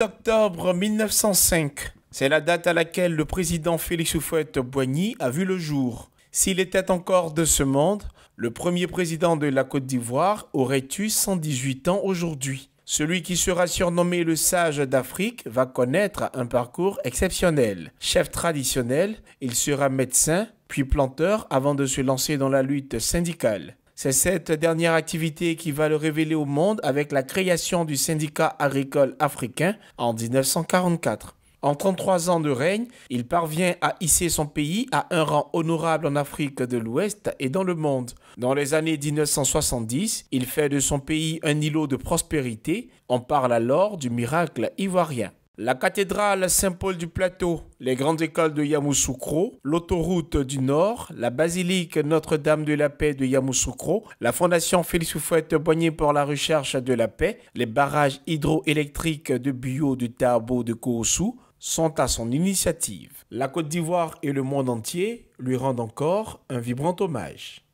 octobre 1905. C'est la date à laquelle le président Félix Houphouët-Boigny a vu le jour. S'il était encore de ce monde, le premier président de la Côte d'Ivoire aurait eu 118 ans aujourd'hui. Celui qui sera surnommé le sage d'Afrique va connaître un parcours exceptionnel. Chef traditionnel, il sera médecin, puis planteur avant de se lancer dans la lutte syndicale. C'est cette dernière activité qui va le révéler au monde avec la création du syndicat agricole africain en 1944. En 33 ans de règne, il parvient à hisser son pays à un rang honorable en Afrique de l'Ouest et dans le monde. Dans les années 1970, il fait de son pays un îlot de prospérité. On parle alors du miracle ivoirien. La cathédrale Saint-Paul du Plateau, les grandes écoles de Yamoussoukro, l'autoroute du Nord, la basilique Notre-Dame de la Paix de Yamoussoukro, la fondation Félix Soufouette Boigné pour la recherche de la paix, les barrages hydroélectriques de Bio du Tabo de Koussou sont à son initiative. La Côte d'Ivoire et le monde entier lui rendent encore un vibrant hommage.